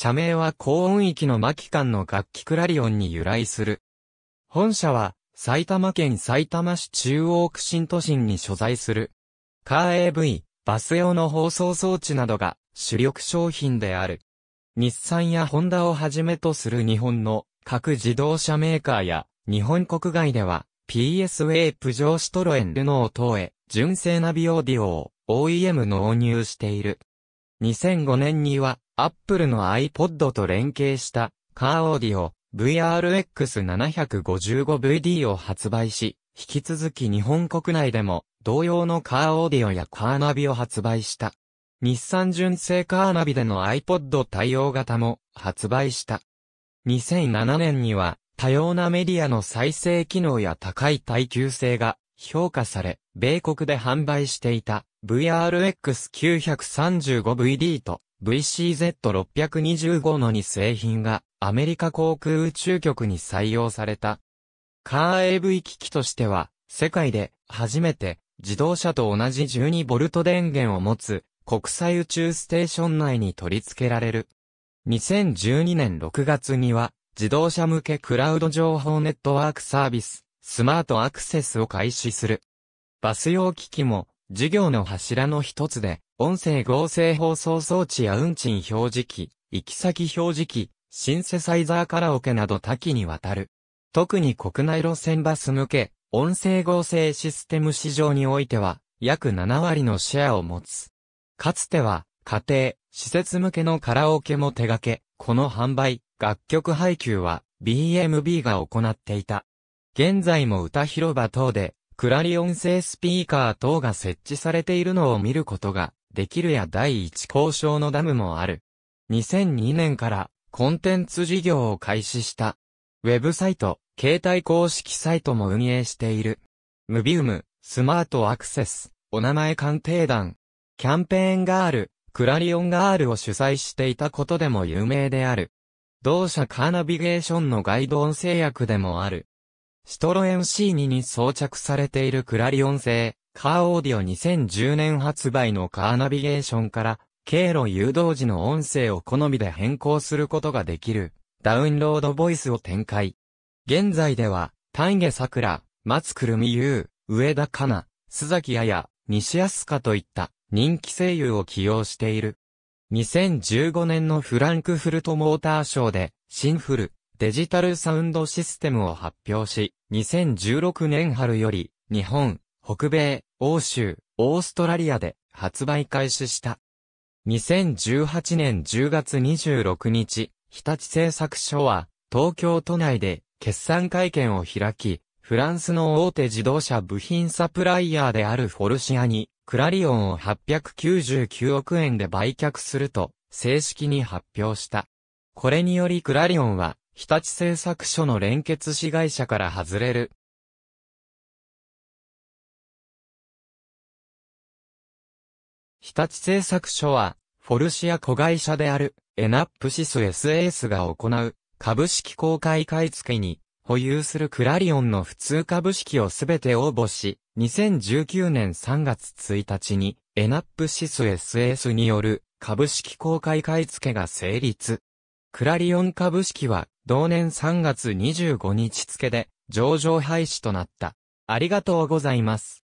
社名は高音域の巻間の楽器クラリオンに由来する。本社は、埼玉県埼玉市中央区新都心に所在する。カー AV、バス用の放送装置などが主力商品である。日産やホンダをはじめとする日本の各自動車メーカーや日本国外では PSA プジョーシトロエンルノー等へ純正ナビオーディオを OEM 納入している。2005年には、Apple の iPod と連携した、カーオーディオ、VRX755VD を発売し、引き続き日本国内でも、同様のカーオーディオやカーナビを発売した。日産純正カーナビでの iPod 対応型も発売した。2007年には、多様なメディアの再生機能や高い耐久性が評価され、米国で販売していた VRX935VD と VCZ625 の2製品がアメリカ航空宇宙局に採用された。カー AV 機器としては、世界で初めて自動車と同じ 12V 電源を持つ国際宇宙ステーション内に取り付けられる。2012年6月には自動車向けクラウド情報ネットワークサービススマートアクセスを開始する。バス用機器も、事業の柱の一つで、音声合成放送装置や運賃表示器、行き先表示器、シンセサイザーカラオケなど多岐にわたる。特に国内路線バス向け、音声合成システム市場においては、約7割のシェアを持つ。かつては、家庭、施設向けのカラオケも手掛け、この販売、楽曲配給は、BMB が行っていた。現在も歌広場等で、クラリオン製スピーカー等が設置されているのを見ることができるや第一交渉のダムもある。2002年からコンテンツ事業を開始した。ウェブサイト、携帯公式サイトも運営している。ムビウム、スマートアクセス、お名前鑑定団、キャンペーンガール、クラリオンガールを主催していたことでも有名である。同社カーナビゲーションのガイド音声役でもある。シトロエン C2 に装着されているクラリオン製、カーオーディオ2010年発売のカーナビゲーションから、経路誘導時の音声を好みで変更することができる、ダウンロードボイスを展開。現在では、丹下桜、松くるみ優、上田かな、須崎彩、西安香といった人気声優を起用している。2015年のフランクフルトモーターショーで、シンフル、デジタルサウンドシステムを発表し、2016年春より、日本、北米、欧州、オーストラリアで発売開始した。2018年10月26日、日立製作所は、東京都内で決算会見を開き、フランスの大手自動車部品サプライヤーであるフォルシアに、クラリオンを899億円で売却すると、正式に発表した。これによりクラリオンは、日立製作所の連結子会社から外れる。日立製作所は、フォルシア子会社である、エナップシス SAS が行う、株式公開買付に、保有するクラリオンの普通株式をすべて応募し、2019年3月1日に、エナップシス SAS による、株式公開買付が成立。クラリオン株式は、同年3月25日付で、上場廃止となった。ありがとうございます。